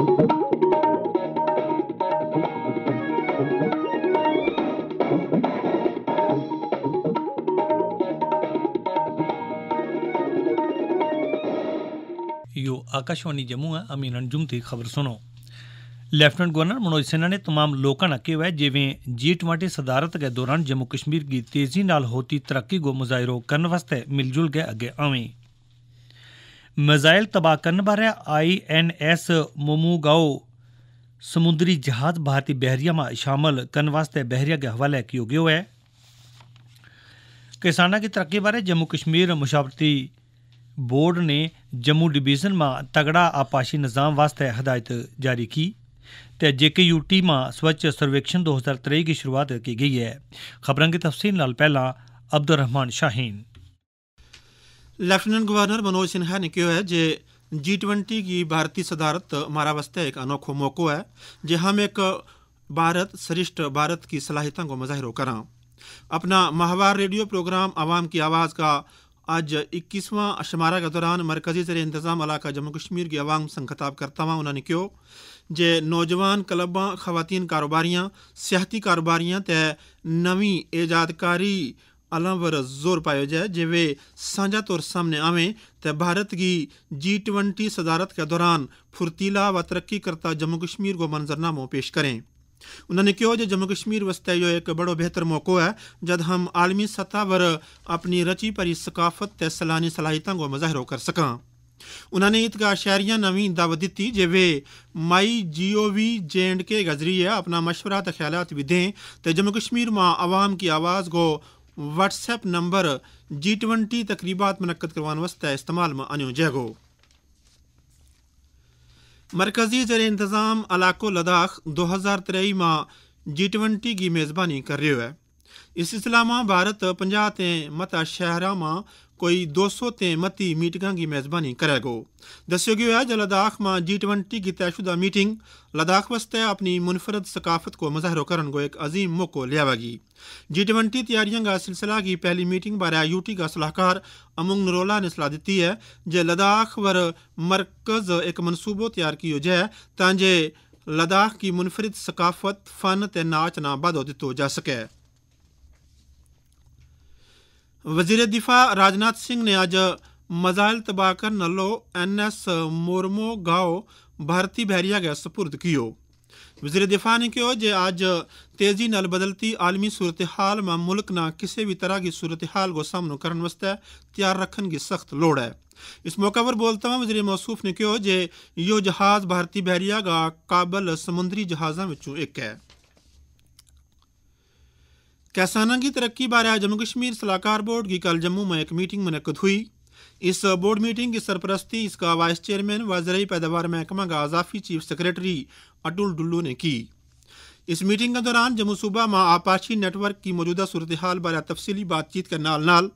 यो આકાશવાણી જમ્મુઆ અમીન અંજુમથી ખબર સુનો लेफ्टिनेंट गवर्नर मनोज सिन्हा ने तमाम लोगों आखे है जिवें जी ट्वेंटी सदारत के दौरान जम्मू कश्मीर की तेजी नाल होती तरक्की को मुजाहरों करने वास्ते मिलजुल के अगे आवें ਮਿਜ਼ਾਈਲ ਤਬਾਹ ਕਰਨ ਬਾਰੇ ਆਈਐਨਐਸ ਮੋਮੂਗਾਓ ਜਹਾਜ਼ ਭਾਰਤੀ ਬਹਿਰੀਆ ਮਾ ਸ਼ਾਮਲ ਕਰਨ ਵਾਸਤੇ ਬਹਿਰੀਆ ਦੇ ਹਵਾਲੇ ਕੀਓ ਗਿਓ ਹੈ ਕਿਸਾਨਾਂ ਦੀ ਤਰੱਕੀ ਬਾਰੇ ਜੰਮੂ ਕਸ਼ਮੀਰ ਮੁਸ਼ਾਵਰਤੀ ਬੋਰਡ ਨੇ ਜੰਮੂ ਡਿਵੀਜ਼ਨ ਮਾ ਤਗੜਾ ਆਪਾਸ਼ੀ ਨਿਜ਼ਾਮ ਵਾਸਤੇ ਹਦਾਇਤ ਜਾਰੀ ਕੀ ਤੇ ਯੂਟੀ ਮਾ ਸਵੱਛ ਸਰਵੇਖਣ 2023 ਦੀ ਸ਼ੁਰੂਆਤ ਕੀਤੀ ਗਈ ਹੈ ਖਬਰਾਂ ਦੀ ਤਫਸੀਲ ਨਾਲ ਪਹਿਲਾਂ ਅਬਦੁਰ ਰਹਿਮਾਨ ਸ਼ਾਹੀਨ लेफ्टिनेंट गवर्नर मनोज सिन्हा ने कहा है जे जी ट्वेंटी की भारतीय सदारत हमारा वास्ते एक अनोखो मौको है जे हम एक भारत श्रेष्ठ भारत की सलाहिता को मुजाहरो करा अपना माहवार रेडियो प्रोग्राम आवाम की आवाज़ का आज इक्कीसवां शुमारा के दौरान मरकजी जर इंतजाम इलाका जम्मू कश्मीर की आवाम संग खताब करता हुआ उन्होंने क्यों जे नौजवान क्लबा खातन कारोबारियाँ सियाती कारोबारियाँ तय नवी ईजादकारी पर जोर पायो जाए जे वे साझा तौर सामने आवें तो भारत की जी ट्वेंटी सदारत के दौरान फुर्तीला व तरक्की करता जम्मू कश्मीर को मंजरनामो पेश करें उन्होंने कहो जो जम्मू कश्मीर वास्ते यो एक बड़ो बेहतर मौको है जब हम आलमी सतह पर अपनी रची परी सकाफत ते सलानी सलाहितों को मुजाहरो कर सकें उन्होंने इतगा शहरिया नवी दावत दी जे वे माई जी ओ वी जे एंड के जरिए अपना मशवरा ख्याल भी दें तो जम्मू कश्मीर में आवाम की आवाज़ को व्हाट्सएप नंबर जी ट्वेंटी तकरीबात मनक़द करवाने इस्तेमाल में आणियो जंहिंगो मरकज़ी ज़र इंतज़ाम इलाक़ो लद्दाख दो हज़ार तेरह में जी ट्वेंटी की मेज़बानी कर रो है इस सिलसिला में भारत पंजाह ते मता शहर में कोई सौ ते मती मीटिंगा की मेज़बानी करेगो दस्यो गयो है ज लद्दाख में जी ट्वेंटी की तयशुदा मीटिंग लद्दाख वस्ते अपनी मुनफरद सकाफत को मुजाहरो करन को एक अजीम मौको लियावेगी जी ट्वेंटी तैयारियों का सिलसिला की पहली मीटिंग बारे यूटी का सलाहकार अमुंग नरोला ने सलाह दी है जे लद्दाख वर मरकज़ एक मनसूबो तैयार किया जाए तांजे लद्दाख की मुनफरद सकाफत फ़न ते नाच ना बाधो दितो जा सके वजीर दिफा राजनाथ सिंह ने आज मजाइल तबाह कर एन एस मोरमो गांव भारती बहरिया गैस सपुर्द कियो वजीर दिफा ने कहो जे आज तेजी नल बदलती आलमी सूरत हाल में मुल्क ना किसी भी तरह की सूरत हाल को सामना करने वास्ते तैयार रखने की सख्त लोड़ है इस मौके पर बोलते हुए वजीर मौसूफ ने कहो जे यो जहाज़ भारती बहरिया का काबल समुद्री जहाज़ों में एक है किसानों की तरक्की बारे जम्मू कश्मीर सलाहकार बोर्ड की कल जम्मू में एक मीटिंग मनकद हुई इस बोर्ड मीटिंग की सरपरस्ती इसका वाइस चेयरमैन व जरिए पैदावार महकमा का अजाफी चीफ सेक्रेटरी अटुल डुल्लू ने की इस मीटिंग के दौरान जम्मू सूबा में आपाशी नेटवर्क की मौजूदा सूरत हाल बारे तफसीली बातचीत के नाल नाल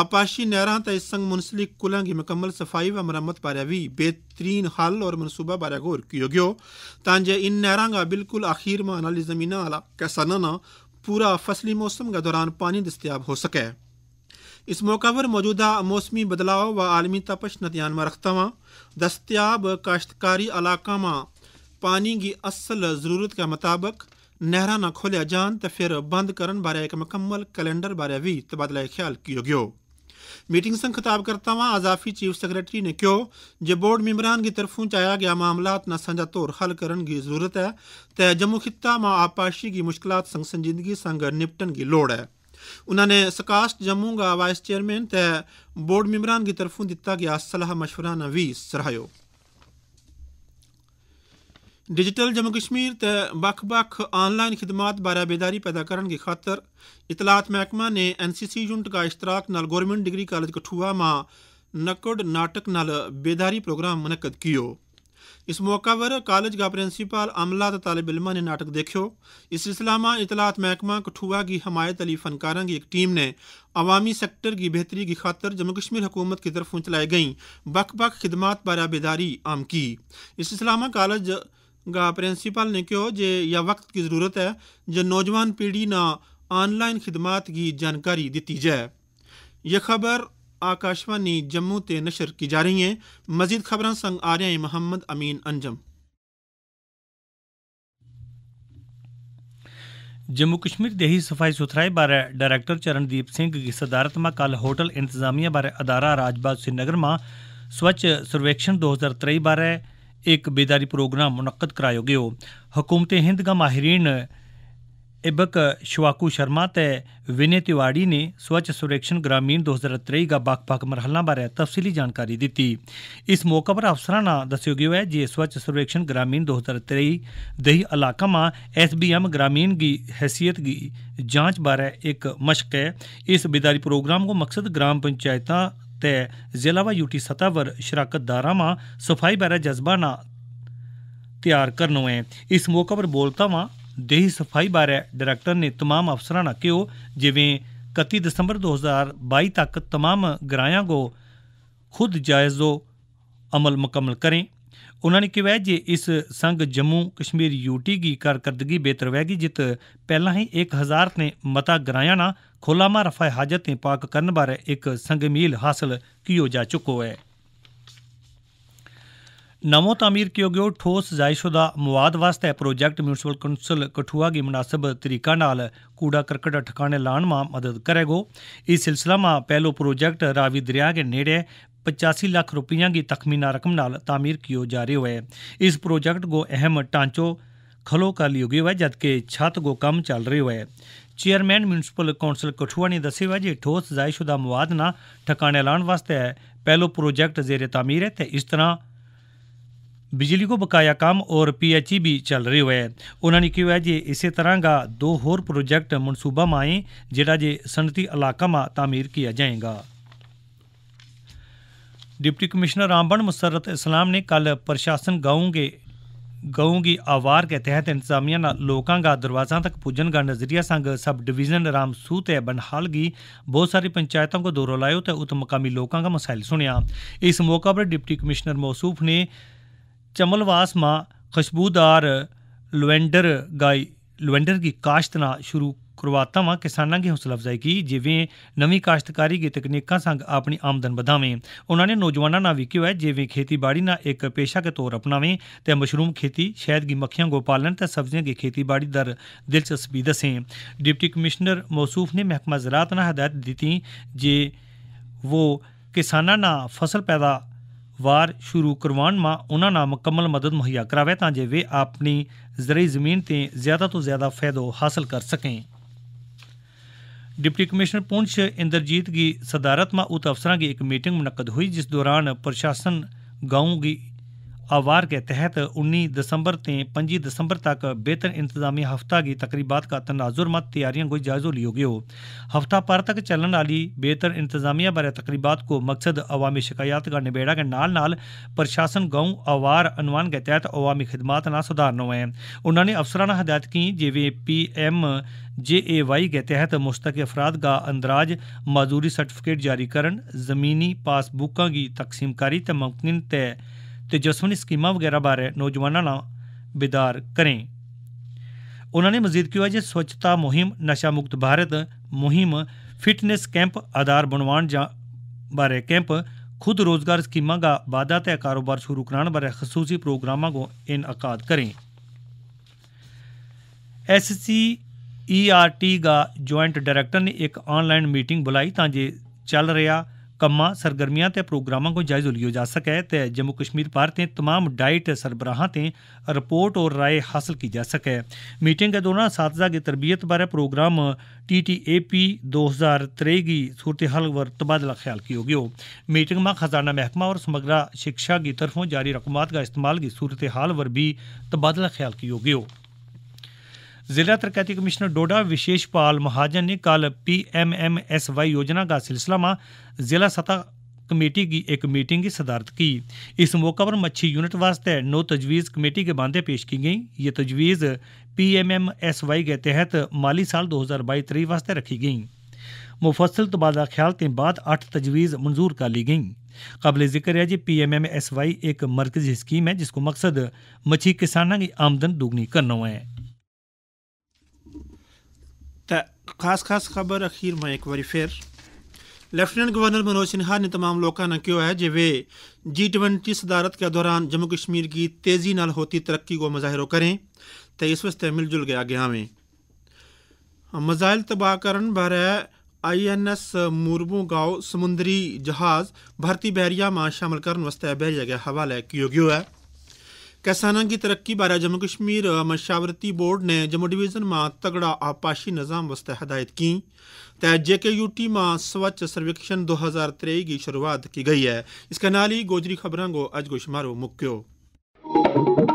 आपाशी नहर तो इस कुलों की मुकम्मल सफाई व मरम्मत बारे भी बेहतरीन हल और मनसूबा बारे गौर किया गया इन नहर का बिल्कुल आखिर में जमीन आला किसानों पूरा फसली मौसम के दौरान पानी दस्तियाब हो सके इस मौका पर मौजूदा मौसमी बदलाव व आलमी तपश नतियान में रखता हुआ दस्तियाब काश्तकारी इलाका में पानी की असल ज़रूरत के मुताबिक नहर न खोलिया जान तो फिर बंद करन बारे एक मुकम्मल कैलेंडर बारे भी तबादला ख्याल किया गया मीटिंग सां ख़िताब करता हुआ आज़ाफ़ी चीफ सैक्रेटरी ने क्यों जे बोर्ड मैंबरान की तरफों चाया गया मामला तो न असांजा तौर हल करण जी ज़रूरत है तो जम्मू ख़िता मां आपाशी जी मुश्किल संग संजीदगी सां निपटण जी लोड़ है उन्होंने सकास्ट जम्मू का वाइस चेयरमैन त बोर्ड मैंबरान की तरफों दिता गया सलाह मशवरा न बि सराहियो डिजिटल जम्मू कश्मीर त बख बख ऑनलाइन खिदमत बारा बेदारी पैदा करण की खातर इतलात महकमा ने एन सी सी यूनिट का इश्तराक नाल गौरमेंट डिग्री कॉलेज कठुआ में नकड़ नाटक नाल बेदारी प्रोग्राम मुनकद कियो इस मौका पर कॉलेज का प्रिंसिपल अमला तो तालब इलमा ने नाटक देखो इस सिलसिला में इतलात महकमा कठुआ की हमायत अली फनकार की एक टीम ने अवामी सेक्टर की बेहतरी की खातर जम्मू कश्मीर हुकूमत की तरफों चलाई गई बख बख खिदमत बारा बेदारी आम की इस सिलसिला में कॉलेज गा प्रिंसिपल ने कहो जे यह वक्त की ज़रूरत है जो नौजवान पीढ़ी ना ऑनलाइन खिदमत की जानकारी दी जाए यह खबर आकाशवाणी जम्मू से नशर की जा रही है मजीद खबर संग आ रहे हैं मोहम्मद अमीन अंजम जम्मू कश्मीर देही सफाई सुथराई बारे डायरेक्टर चरणदीप सिंह की सदारत में कल होटल इंतजामिया बारे अदारा राजबाग श्रीनगर में स्वच्छ सर्वेक्षण दो हज़ार तेई बारे एक बेदारी प्रोग्राम मुनद करायो वियो हुकूमत हिंद का माहरीन इबक शवाकू शर्मा त विनय तिवाड़ी ने स्वच्छ सुरक्षण ग्रामीण दो हज़ार 2023 का बख बख मरहलों बारे तफसीली जानकारी दी इस मौके पर अफसर ने दस्यो गयो है जे स्वच्छ सुरक्षण ग्रामीण 2023 दही इलाका में एस बी एम ग्रामीण की हैसियत की जांच बारे एक मशक है इस बेदारी प्रोग्राम को मकसद ग्राम पंचायतों તે જિલ્લા યુટી સત્તા પર ਮਾ ਸਫਾਈ ਬਾਰੇ ਜਜ਼ਬਾ ਨਾ ਤਿਆਰ ਕਰਨੋ ਹੈ ਇਸ ਮੌਕੇ ਪਰ ਬੋਲਤਾ ਮਾ ਦੇਹੀ ਸਫਾਈ ਬਾਰੇ ਡਾਇਰੈਕਟਰ ਨੇ तमाम ਅਫਸਰਾਂ ਨਾਲ ਕਿਹਾ ਜਿਵੇਂ 31 ਦਸੰਬਰ 2022 ਤੱਕ तमाम ਗਰਾਇਆਂ ਕੋ ਖੁਦ ਜਾਇਜ਼ੋ ਅਮਲ ਮੁਕੰਮਲ ਕਰੇ ਉਹਨਾਂ ਨੇ ਕਿਹਾ ਜੇ ਇਸ ਸੰਗ ਜੰਮੂ ਕਸ਼ਮੀਰ ਯੂਟੀ ਦੀ ਕਾਰਕਰਦਗੀ ਬਿਹਤਰ ਹੋਵੇਗੀ ਜਿਤ ਪਹਿਲਾਂ ਹੀ 1000 ਨੇ ਮਤਾ ਗਰਾਇਆ ਨਾ ਖੋਲਾਮਾ ਰਫਾ ਹਾਜਤ ਤੇ ਪਾਕ ਕਰਨ ਬਾਰੇ ਇੱਕ ਸੰਗਮੀਲ ਹਾਸਲ ਕੀਓ ਜਾ ਚੁੱਕੋ ਹੈ ਨਮੋ ਤਾਮੀਰ ਕਿਉ ਗਿਓ ਠੋਸ ਜਾਇਸ਼ੁਦਾ ਮਵਾਦ ਵਾਸਤੇ ਪ੍ਰੋਜੈਕਟ ਮਿਊਨਿਸਪਲ ਕਾਉਂਸਲ ਕਠੂਆ ਦੇ ਮناسب ਤਰੀਕਾ ਨਾਲ ਕੂੜਾ ਕਰਕਟ ਠਿਕਾਣੇ ਲਾਣ ਮਾ ਮਦਦ ਕਰੇਗੋ ਇਸ ਸਿਲਸਿਲਾ ਮਾ ਪਹਿਲੋ ਪ੍ਰੋਜੈਕਟ ਰਾਵੀ ਦਰਿਆ ਦੇ ਨੇੜੇ पचासी लख ਰੁਪਈਆ की तखमीना रकम ਨਾਲ ਤਾਮੀਰ ਕੀਓ ਜਾ ਰਹੀ ਹੈ ਇਸ ਪ੍ਰੋਜੈਕਟ ਕੋ ਅਹਿਮ खलो कर लियो गयो है जबकि छत को कम चल रहे है चेयरमैन म्यूनसिपल काउंसिल कठुआ ने दस है कि ठोस जायशुदा मवाद ना ठिकाने लाने वास्ते पहलो प्रोजेक्ट जेरे तमीर है तो इस तरह बिजली को बकाया काम और पीएचई भी चल रही है उन्होंने कहा है जी इसी तरह का दो होर प्रोजेक्ट मनसूबा में आए जे सनती इलाका में तमीर किया जाएगा डिप्टी कमिश्नर रामबन मुसरत इस्लाम ने कल प्रशासन गाँव के ਗਊ ਦੀ ਆਵਾਰ ਕੇ ਤਹਿਤ ਇੰਤਜ਼ਾਮੀਆਂ ਨਾਲ ਲੋਕਾਂ ਦਾ ਦਰਵਾਜ਼ਾਂ ਤੱਕ ਪੁੱਜਣ ਦਾ ਨਜ਼ਰੀਆ ਸੰਗ ਸਬ ਡਿਵੀਜ਼ਨ ਰਾਮਸੂ ਤੇ ਬਨਹਾਲ ਦੀ ਬਹੁਤ ਸਾਰੀ ਪੰਚਾਇਤਾਂ ਕੋ ਦੌਰਾ ਲਾਇਓ ਤੇ ਉਤ ਮਕਾਮੀ ਲੋਕਾਂ ਦਾ ਮਸਾਇਲ ਸੁਣਿਆ ਇਸ ਮੌਕਾ ਪਰ ਡਿਪਟੀ ਕਮਿਸ਼ਨਰ ਮੌਸੂਫ ਨੇ ਚਮਲਵਾਸ ਮਾ ਖੁਸ਼ਬੂਦਾਰ ਲਵੈਂਡਰ ਗਾਈ लवेंडर की काश्तना शुरू ਕਰਵਾਤਾ ਵਾਂ ਕਿਸਾਨਾਂ ਦੀ ਹੌਸਲਾ ਅਫਜ਼ਾਈ ਕੀ ਜਿਵੇਂ ਨਵੀਂ ਕਾਸ਼ਤਕਾਰੀ ਦੀ ਤਕਨੀਕਾਂ ਸੰਗ ਆਪਣੀ ਆਮਦਨ ਵਧਾਵੇਂ ਉਹਨਾਂ ਨੇ ਨੌਜਵਾਨਾਂ ਨਾਲ ਵੀ ਕਿਹਾ ਹੈ ਜਿਵੇਂ ਖੇਤੀਬਾੜੀ ਨਾਲ ਇੱਕ ਪੇਸ਼ਾ ਕੇ ਤੌਰ ਅਪਣਾਵੇਂ ਤੇ ਮਸ਼ਰੂਮ ਖੇਤੀ ਸ਼ਹਿਦ ਦੀ ਮੱਖੀਆਂ ਗੋਪਾਲਨ ਪਾਲਣ ਤੇ ਸਬਜ਼ੀਆਂ ਦੀ ਖੇਤੀਬਾੜੀ ਦਰ ਦਿਲਚਸਪੀ ਦਸੇ ਡਿਪਟੀ ਕਮਿਸ਼ਨਰ ਮੌਸੂਫ ਨੇ ਮਹਿਕਮਾ ਜ਼ਰਾਤ ਨਾਲ ਹਦਾਇਤ ਦਿੱਤੀ ਜੇ ਉਹ ਕਿਸਾਨਾਂ ਨਾਲ ਫਸਲ ਪੈਦਾ ਵਾਰ ਸ਼ੁਰੂ ਕਰਵਾਉਣ ਮਾ ਉਹਨਾਂ ਨਾਲ ਮੁਕੰਮਲ ਮਦਦ ਮੁਹੱਈਆ ਕਰਾਵੇ ਤਾਂ ਜੇ ਵੇ ਆਪਣੀ ਜ਼ਰੀ ਜ਼ਮੀਨ ਤੇ ਜ਼ਿਆਦਾ ਤੋਂ ਜ਼ਿਆਦਾ ਫਾਇਦਾ ਹਾਸਲ ਕਰ ਸਕੇ ਡਿਪਟੀ ਕਮਿਸ਼ਨਰ ਪੁੰਛ ਇੰਦਰਜੀਤ ਗੀ ਸਦਾਰਤ ਮਾ ਉਤ ਅਫਸਰਾਂ ਗੀ ਇੱਕ ਮੀਟਿंग ਮੁਨਕਦ ਹੋਈ ਜਿਸ ਦੌਰਾਨ ਪ੍ਰਸ਼ਾसन गांव गी आवार के तहत 19 दिसंबर से 25 दिसंबर तक बेहतर इंतजामी हफ्ता की तकरीबात का तनाजुर मत तैयारियों को जायजो लियो गयो हफ्ता भर तक चलने वाली बेहतर इंतजामिया बारे तकरीबात को मकसद अवामी शिकायत का निबेड़ा के नाल नाल प्रशासन गांव आवार अनुमान के तहत अवामी खिदमत ना सुधारना है उन्होंने अफसराना हदायत की जिवे P M J A Y के तहत मुश्तक अफराद का अंदराज माजूरी सर्टिफिकेट जारी कर जमीनी पासबुकों की तकसीमकारी मुमकिन तय तजस्वनी स्कीम वगैरह बारे नौजवानों बेदार करें उन्होंने मजीद कहा कि स्वच्छता मुहिम नशा मुक्त भारत मुहिम फिटनेस कैंप आधार बनवाण जा बारे कैंप खुद रोजगार स्कीम का वादा तय कारोबार शुरू कराने बारे खसूसी प्रोग्रामों को इनका करें एस सी ਈਆਰਟੀ e ਦਾ ਜੁਆਇੰਟ ਡਾਇਰੈਕਟਰ ਨੇ ਇੱਕ ਆਨਲਾਈਨ ਮੀਟਿੰਗ ਬੁਲਾਈ ਤਾਂ ਜੇ ਚੱਲ ਰਿਹਾ ਕੰਮਾਂ ਸਰਗਰਮੀਆਂ ਤੇ ਪ੍ਰੋਗਰਾਮਾਂ ਕੋ ਜਾਇਜ਼ ਲਿਓ ਜਾ ਸਕੇ ਤੇ ਜੰਮੂ ਕਸ਼ਮੀਰ ਭਾਰ ਤੇ तमाम ਡਾਈਟ ਸਰਬਰਾਹਾਂ ਤੇ ਰਿਪੋਰਟ ਔਰ رائے ਹਾਸਲ ਕੀ ਜਾ ਸਕੇ ਮੀਟਿੰਗ ਦੇ ਦੌਰਾਨ ਸਾਥਜ਼ਾ ਦੀ ਤਰਬੀਅਤ ਬਾਰੇ ਪ੍ਰੋਗਰਾਮ TTAP 2023 ਦੀ की सूरत-ए-हाल वर तबादला ख्याल की होगी मीटिंग में खजाना महकमा और समग्रा शिक्षा की तरफों जारी रकमात का इस्तेमाल की ਹਾਲ ਵਰ ਵੀ ਤਬਾਦਲਾ ਖਿਆਲ ਕੀ ਹੋ ਗਿਓ जिला तरकैती कमिश्नर डोडा विशेष पाल महाजन ने कल P M M S Y योजना का सिलसिला में जिला सतह कमेटी की एक मीटिंग की सदारत की इस मौके पर मच्छी यूनिट वास्ते नौ तजवीज़ कमेटी के बांधे पेश की गई ये तजवीज़ P M M S Y के तहत माली साल दो हज़ार बई तेई वास्ते रखी गई मुफसल तबादला ख्याल के बाद अठ तजवीज़ मंजूर कर ली गई काबिल जिक्र है जी P M M S Y एक मरकजी स्कीम है जिसको मकसद मच्छी किसानों की आमदन दुगनी करना है त खास ख़ासि ख़बर अख़ीर में एक बार फिर लेफ्टिनेंट गवर्नर मनोज सिन्हा ने तमाम लोगों ने किया है जे वे जी ट्वेंटी सदारत के दौरान जम्मू कश्मीर की तेज़ी नाल होती तरक्की को मुजाहरो करें तो इस वस्ते मिलजुल गया गया में मजाइल तबाह करन बारे आई एन एस मुरबू गाँव समुंदरी जहाज़ भारतीय बैरिया में शामिल करने वास्ते बहरिया के हवाले किया गया है किसानों की तरक्की बारे जम्मू कश्मीर मशावरती बोर्ड ने जम्मू डिवीज़न में तगड़ा आपाशी निज़ाम वास्ते हदायत की तो जे के यू टी में स्वच्छ सर्वेक्षण दो हज़ार त्रेई की शुरुआत की गई है इसके नाल ही गोजरी खबरों को अज को शुमारो मुक्यो